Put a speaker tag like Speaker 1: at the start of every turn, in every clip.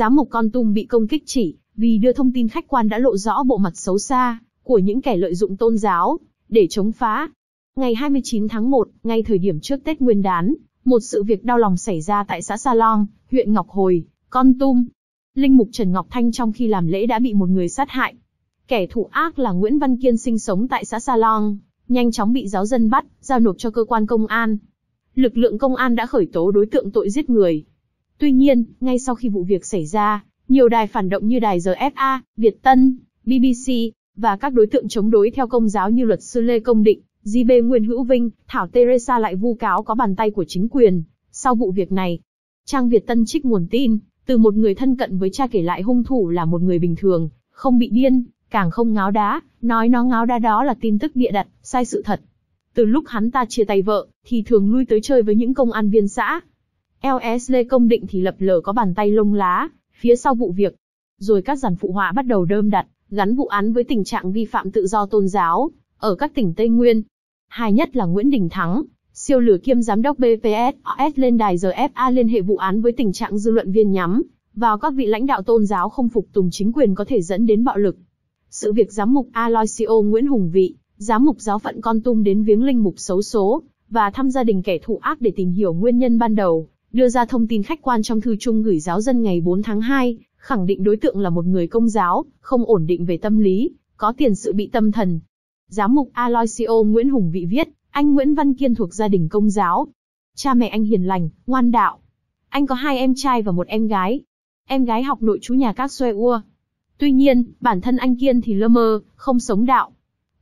Speaker 1: Giám mục Con Tum bị công kích chỉ vì đưa thông tin khách quan đã lộ rõ bộ mặt xấu xa của những kẻ lợi dụng tôn giáo để chống phá. Ngày 29 tháng 1, ngay thời điểm trước Tết Nguyên đán, một sự việc đau lòng xảy ra tại xã Sa Long, huyện Ngọc Hồi, Con Tum. Linh mục Trần Ngọc Thanh trong khi làm lễ đã bị một người sát hại. Kẻ thủ ác là Nguyễn Văn Kiên sinh sống tại xã Sa Long, nhanh chóng bị giáo dân bắt, giao nộp cho cơ quan công an. Lực lượng công an đã khởi tố đối tượng tội giết người, Tuy nhiên, ngay sau khi vụ việc xảy ra, nhiều đài phản động như đài RFA, Việt Tân, BBC, và các đối tượng chống đối theo công giáo như luật sư Lê Công Định, GB Nguyên Hữu Vinh, Thảo Teresa lại vu cáo có bàn tay của chính quyền. Sau vụ việc này, Trang Việt Tân trích nguồn tin, từ một người thân cận với cha kể lại hung thủ là một người bình thường, không bị điên, càng không ngáo đá, nói nó ngáo đá đó là tin tức địa đặt, sai sự thật. Từ lúc hắn ta chia tay vợ, thì thường lui tới chơi với những công an viên xã, LS Lê Công Định thì lập lờ có bàn tay lông lá, phía sau vụ việc. Rồi các giản phụ họa bắt đầu đơm đặt, gắn vụ án với tình trạng vi phạm tự do tôn giáo, ở các tỉnh Tây Nguyên. Hai nhất là Nguyễn Đình Thắng, siêu lửa kiêm giám đốc BPSOS lên đài GFA liên hệ vụ án với tình trạng dư luận viên nhắm vào các vị lãnh đạo tôn giáo không phục tùng chính quyền có thể dẫn đến bạo lực. Sự việc giám mục Aloisio Nguyễn Hùng Vị, giám mục giáo phận Con Tum đến viếng linh mục xấu số và thăm gia đình kẻ thù ác để tìm hiểu nguyên nhân ban đầu, đưa ra thông tin khách quan trong thư chung gửi giáo dân ngày 4 tháng 2, khẳng định đối tượng là một người công giáo, không ổn định về tâm lý, có tiền sự bị tâm thần. Giám mục Aloisio Nguyễn Hùng Vị viết, anh Nguyễn Văn Kiên thuộc gia đình công giáo. Cha mẹ anh hiền lành, ngoan đạo. Anh có hai em trai và một em gái. Em gái học nội chú nhà các xoe ua. Tuy nhiên, bản thân anh Kiên thì lơ mơ, không sống đạo.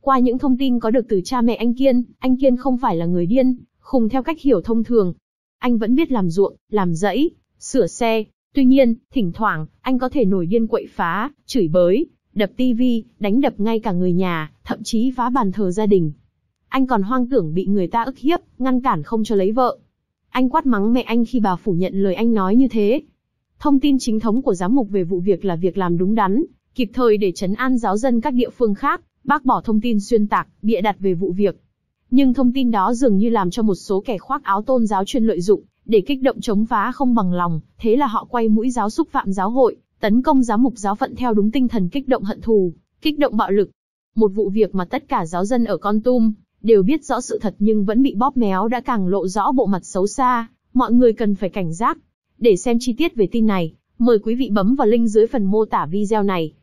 Speaker 1: Qua những thông tin có được từ cha mẹ anh Kiên, anh Kiên không phải là người điên, khùng theo cách hiểu thông thường, anh vẫn biết làm ruộng, làm rẫy, sửa xe. Tuy nhiên, thỉnh thoảng, anh có thể nổi điên quậy phá, chửi bới, đập tivi, đánh đập ngay cả người nhà, thậm chí phá bàn thờ gia đình. Anh còn hoang tưởng bị người ta ức hiếp, ngăn cản không cho lấy vợ. Anh quát mắng mẹ anh khi bà phủ nhận lời anh nói như thế. Thông tin chính thống của giám mục về vụ việc là việc làm đúng đắn, kịp thời để chấn an giáo dân các địa phương khác, bác bỏ thông tin xuyên tạc, bịa đặt về vụ việc. Nhưng thông tin đó dường như làm cho một số kẻ khoác áo tôn giáo chuyên lợi dụng, để kích động chống phá không bằng lòng, thế là họ quay mũi giáo xúc phạm giáo hội, tấn công giám mục giáo phận theo đúng tinh thần kích động hận thù, kích động bạo lực. Một vụ việc mà tất cả giáo dân ở Con Tum đều biết rõ sự thật nhưng vẫn bị bóp méo đã càng lộ rõ bộ mặt xấu xa, mọi người cần phải cảnh giác. Để xem chi tiết về tin này, mời quý vị bấm vào link dưới phần mô tả video này.